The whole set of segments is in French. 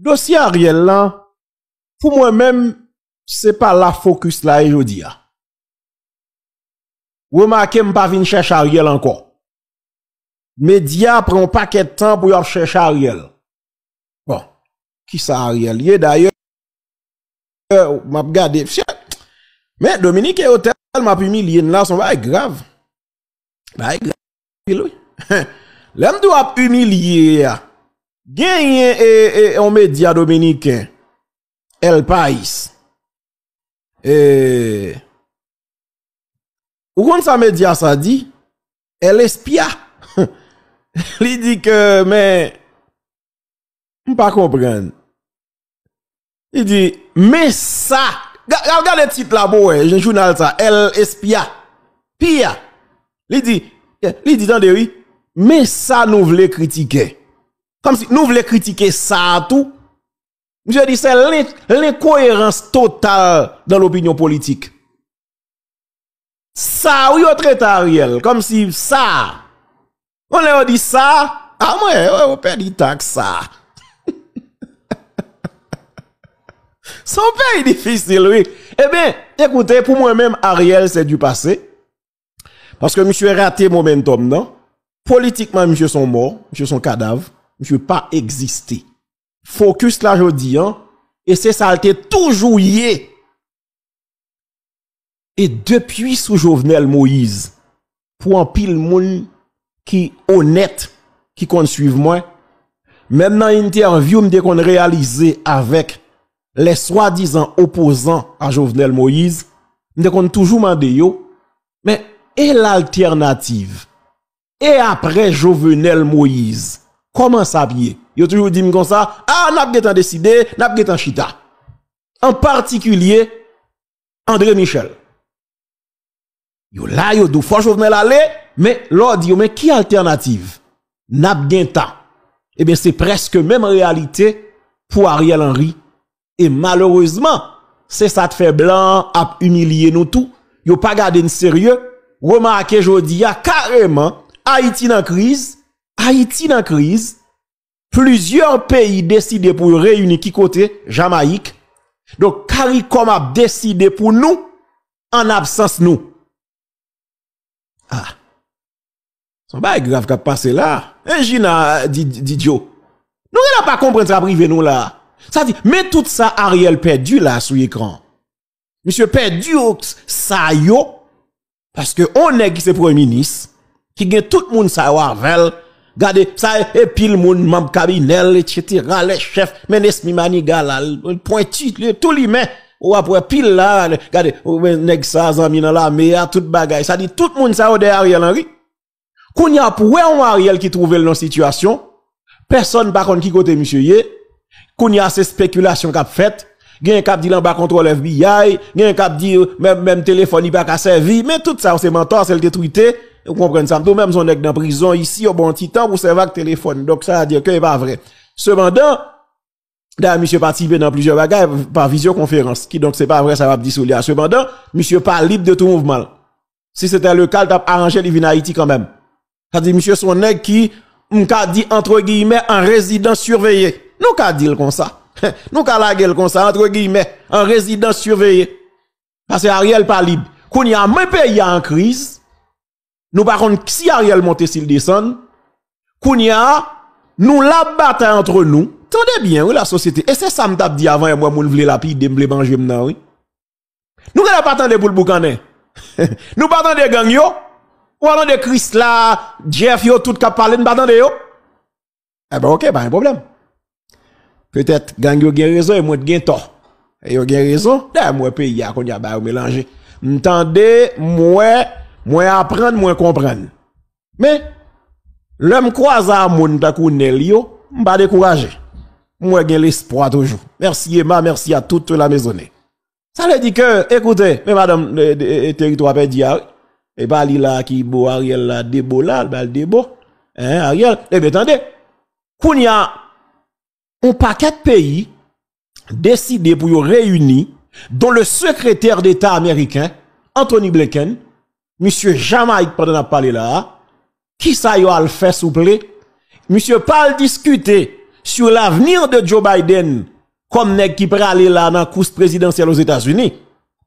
Dossier Ariel là, pour moi-même, c'est pas la focus là aujourd'hui. Remarquez, je pas venir chercher Ariel encore. Média prend pas paquet de temps pour chercher Ariel. Bon, qui ça Ariel d'ailleurs euh, m'a regardé. Mais Dominique et Hôtel m'a humilié là, son bail grave. Bail grave. l'homme doit humilier. Ah. Genye e yon media Et El Pais. E, ou quand sa média sa dit El Espia. Li dit que mais mpa comprenne. Il dit mais ça, regarde tit la là, jen journal ça, El Espia. Pia, li dit il dit dans de oui, mais ça nous critiquer. Comme si nous voulions critiquer ça tout. Je dis, c'est l'incohérence totale dans l'opinion politique. Ça, oui, on traite Ariel. Comme si ça. On a dit ça. Ah, moi, on perd du que ça. Son pays difficile, oui. Eh bien, écoutez, pour moi-même, Ariel, c'est du passé. Parce que monsieur raté momentum, non? Politiquement, monsieur sont mort, monsieur son cadavre Jwe pa egziste. Fokus la jodi an, e se sa al te toujou ye. E depi sou Jovenel Moïse, pou an pil moun ki onet, ki kon suive mwen, men nan interview mde kon realize avek le swa dizan opozan a Jovenel Moïse, mde kon toujou mande yo, men e l alternatif, e apre Jovenel Moïse, comment s'habiller. Yo toujours dit comme ça, ah, n'a pas décidé, n'a pas chita. En particulier, André Michel. Yo là, yo dou, faut venais l'aller, mais l'ordi dit, mais qui alternative? N'a pas Eh bien, c'est presque même réalité pour Ariel Henry. Et malheureusement, c'est ça te fait blanc, à humilier nous tous. Yo pas gardé sérieux. Remarquez, je dis, carrément, Haïti en crise, Haïti dans crise, plusieurs pays décident pour réunir qui côté Jamaïque. Donc CARICOM a décidé pour nous en absence nous. Ah. Son pas grave qu'à passé là. Un dit Joe. Nous n'a pas comprendre ça privé nous là. Ça dit mais tout ça Ariel perdu là sous l'écran. Monsieur perdu ça yo parce que on est qui c'est premier ministre qui gagne tout le monde ça avec Regardez, ça, e, e et pile le monde, mam et etc., les chefs, Menes mi Manigalal pointu, tout les mains. Ou après pile là, regardez, ou nèg ça zami dans la à tout bagay. Ça dit tout moun ça ou de Ariel Henry. Qu'on y a pour on Ariel qui trouve dans situation, personne par contre qui côté monsieur yé. Qu'on y a ces spéculations qu'a faites, gen cap dit l'en bas contrôle FBI, gen kap dit même même téléphone il pas servi, mais tout ça c'est mentor, c'est le détruité. Vous comprenez ça? Même son est dans prison ici, au bon petit temps pour servir téléphone. Donc, ça veut dire que n'est pas vrai. Cependant, D'ailleurs, monsieur participe dans plusieurs bagages par visioconférence, qui donc c'est pas vrai, ça va dissoudre. Cependant, monsieur pas libre de tout mouvement. Si c'était le cas, t'as arrangé les quand même. Ça dit monsieur son qui, m'a dit entre guillemets, un résident surveillé. Nous qu'a dit comme ça. Nous qu'a la gueule comme ça, entre guillemets, un résident surveillé. Parce que Ariel pas libre. Qu'on y a même pays en crise, nous par contre, si Ariel monte s'il descend, Kounia, nous la bataille entre nous. Tendez bien, oui, la société. Et c'est ça que dit avant, moi, je voulais la je voulais manger, oui. Nous ne pas attendu pour le boucané. nous pas attendre gang yo. Ou de Chris là, Jeff yo, tout cap parler, nous pas attendre yo. Eh ben, ok, pas un problème. Peut-être gang yo gen raison et moi gen tort. Et yo gen raison. D'ailleurs, eh, moi, pays, y qu'on y a bah, mélangé. M'tendez, moi, moi, apprendre, moi, comprendre. Mais, l'homme croise à mon ta connelio m'a découragé. Moi, j'ai l'espoir toujours. Merci Emma, merci à toute la maisonnée. Ça veut dire que, écoutez, mais madame, le, territoire perdu et pas bah, là qui beau Ariel là, débo là, débo, hein, Ariel, et eh bien attendez, qu'on y a un paquet de pays décidé pour réunir, dont le secrétaire d'État américain, Anthony Blinken, monsieur Jamaïque pendant la parler là, qui ça yo al faire s'il vous plaît? Monsieur parle discuter sur l'avenir de Joe Biden comme nèg qui aller là dans course présidentielle aux États-Unis.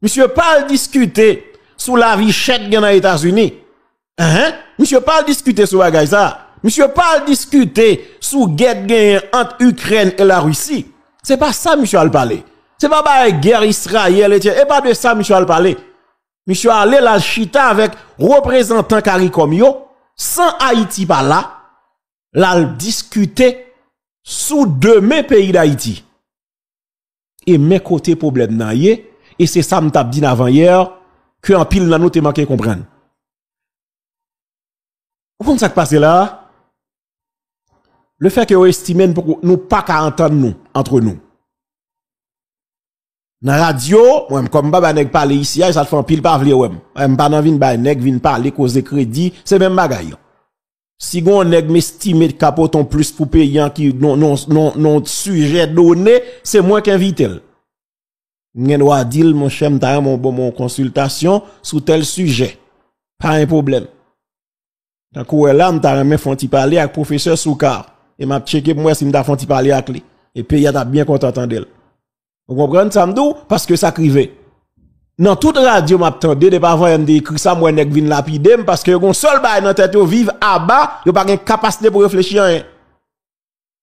Monsieur parle discuter sur la vie chèque dans États-Unis. Uh-huh. Monsieur parle discuter sur la Monsieur parle discuter sur guerre entre Ukraine et la Russie. C'est pas ça monsieur al parler. C'est pas la guerre Israël et pas de ça monsieur al parler. Monsieur allé la chita avec représentant CARICOM sans Haïti par là, la discuter sous demain pays d'Haïti. Et mes côtés problème nan et c'est ça m'tap dit avant hier, que en pile nan nous te manqué comprendre. Vous ça qui passe là? Le fait que vous estimez nous pas qu'à entendre nous, entre nous dans radio, moi, comme Baba Neg parler ici, ça fait un pile par vle, ouais. Moi, pas dans vinn bah, nèg vinn parler, cause crédit, c'est même bagaille. Si gon nèg m'estime de capoton plus pour payant qui, non, non, non, non, sujet donné, c'est moi qui invite elle. Ngen wa mon chem, ta mon bon, mon consultation, sous tel sujet. Pas un problème. Donc, ouais, là, m't'a remis fonti parler avec professeur Soukar. Et m'a checké pour moi si m't'a fonti parler avec lui. Et puis, a bien content d'elle. Vous comprenez ça m'dou parce que ça crivait. Dans toute radio m'attendais de pas voir des écrit ça moi nèg vinn lapider parce que gon seul bail dans tête vivre à bas, n'a pas capacité pour réfléchir. rien.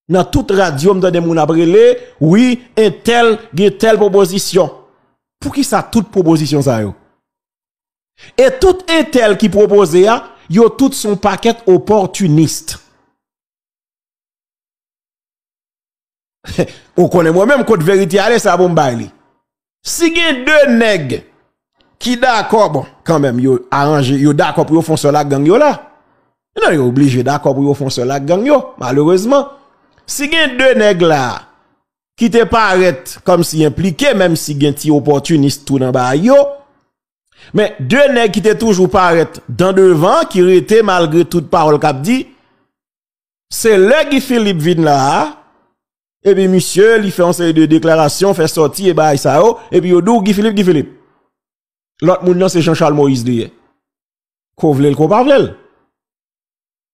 Dans toute radio qui moun abrélé, oui, un tel, telle proposition. Pour qui ça toute proposition ça yo? Et tout un tel qui propose, a tout son paquet opportuniste. on connaît moi-même contre vérité allez ça bon bail. Si gen deux nèg qui d'accord bon quand même yo arrangé yo d'accord pour yo font cela la gang yo là. Non yo obligé d'accord pour yo font cela la gang yo malheureusement. Si gen deux nèg là qui te paraît comme si impliqué même si gen ti opportuniste tout dans le yo. Mais deux nèg qui te toujours paraît dans devant qui rete malgré toute parole qu'a dit c'est le Guy Philippe vin là et puis, monsieur, il fait un série de déclarations, fait sortir, et bah, ça, oh. et puis, il dit, Guy Philippe, Guy Philippe. L'autre monde, c'est Jean-Charles Moïse de Kovlel, Qu'on qu'on pas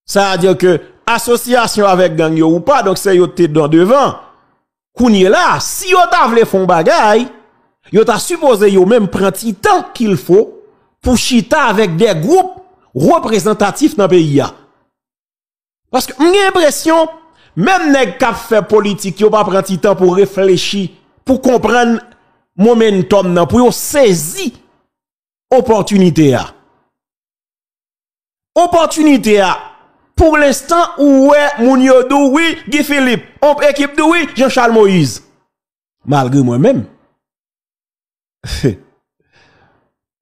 Ça veut dire que, association avec gang ou pas, donc c'est yo t'es dans devant. est là, si yo ta vle faire bagay, yo ta supposé yo même prend temps qu'il faut pour chita avec des groupes représentatifs dans le pays. Parce que j'ai l'impression, même nèg qui fait politique, pas pris du temps pour réfléchir, pour comprendre momentum nan, pour saisir opportunité L'opportunité, Opportunité Pour l'instant, ouais, moun yo oui, Guy Philippe, on équipe de oui, Jean-Charles Moïse. Malgré moi-même.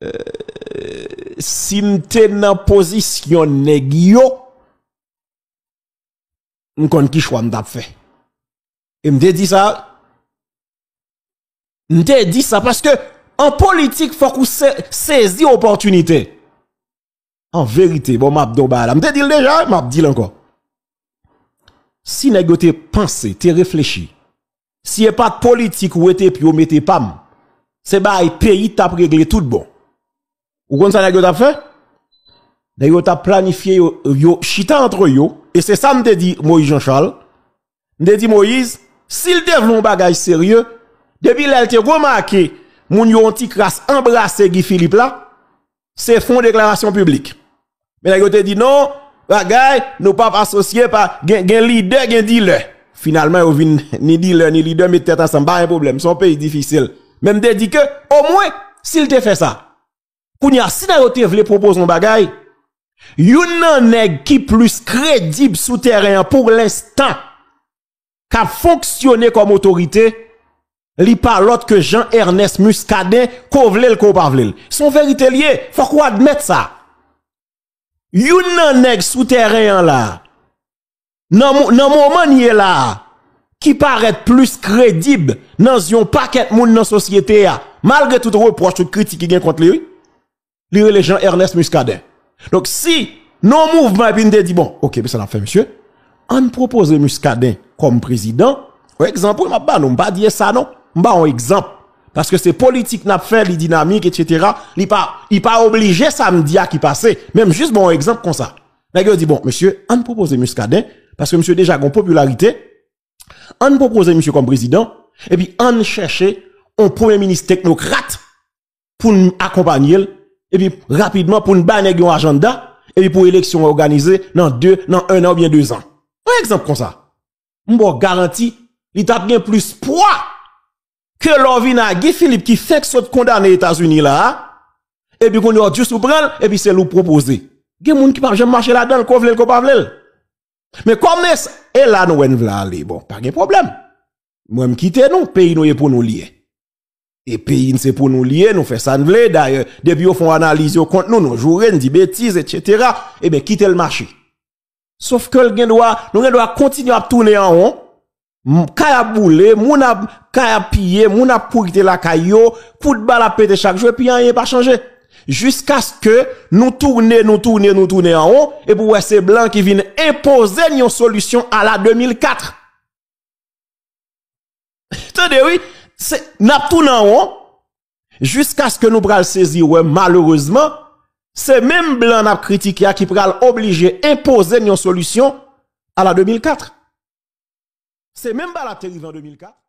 Euh, si m'te position nèg yo, je connais qui choix m'a fait. Et me dit ça. M'te dit ça parce que en politique, faut que vous saisisse l'opportunité. En vérité, bon, m'a dit là. dit déjà, m'a dit encore. Si nèg te pensé, te réfléchi, si y'a e pas de politique ou e te puis vous mettez pam, c'est bah e pays t'a réglé tout bon. Ou comme ça nèg t'a fait? D'ailleurs, t'as planifié yo, yo chita entre yo. Et c'est ça me dit Moïse Jean-Charles. Me dit Moïse, s'il développe un bagage sérieux, depuis là, te remarqué, moun yon ti crasse embrassé Guy Philippe là, c'est fond déclaration publique. Mais d'ailleurs t'as dit non, bagage, nous pas associés par, gen, gen leader, gen dealer. Finalement, yo vin, ni dealer, ni leader, mais tête ensemble, pas un problème. Son pays difficile. Même t'as dit que, au moins, s'il te fait ça, Kounya si d'ailleurs t'es voulu proposer un bagage, Yon nan nèg qui plus crédible souterrain pour l'instant, qui fonctionné comme autorité, li parle l'autre que Jean-Ernest Muscadet, qu'on vle Son vérité lié, faut qu'on admette ça. Yon nan nèg souterrain là, nan, moment ni là, qui paraît plus crédible dans un paquet de monde dans la société, malgré tout reproche, toute critique qui vient contre lui, li les Jean Ernest Muscadet. Donc si non mouvements et dit bon, OK, mais ça l'a fait monsieur, on propose Muscadin comme président. Par exemple, m'a pas non pas dire ça non, m'a un exemple parce que c'est politique n'a fait les dynamiques etc. Il pas il pas obligé samedi à qui passer, même juste bon exemple comme ça. D'ailleurs dit bon monsieur, on propose Muscadin parce que monsieur déjà une popularité. On propose monsieur comme président et puis on cherche un premier ministre technocrate pour accompagner et puis rapidement pour une banner un agenda et puis pour élection organisée dans deux dans un an ou bien deux ans un exemple comme ça bon garanti il t'a bien plus poids que l'ovina Guy Philippe qui fait que condamné États-Unis là et puis qu'on a juste prendre et puis c'est lui proposer des gens qui pas jamais marcher là-dedans le veut qu'on pas mais comme est et là nous on veut aller bon pas de problème moi me quitter nous pays nous est pour nous lier et pays, c'est pour nous lier, nous faire ça, D'ailleurs, depuis qu'on fait analyse compte nous, nous jouons, nous disons bêtises, etc. Eh bien, quittez le marché. Sauf que le doit, nous doit continuer à tourner en rond. Kaya boule, moun a, piller, a la kayo, coup de balle à chaque jour, puis rien pas changé. Jusqu'à ce que nous tournions, nous tournions, nous tournions en haut et pour ces blancs qui viennent imposer une solution à la 2004. Tenez, oui n'a tout jusqu'à ce que nous le saisir ouais, malheureusement c'est même blanc n'a critiqué qui pral obligé imposer une solution à la 2004 c'est même pas la terrible en 2004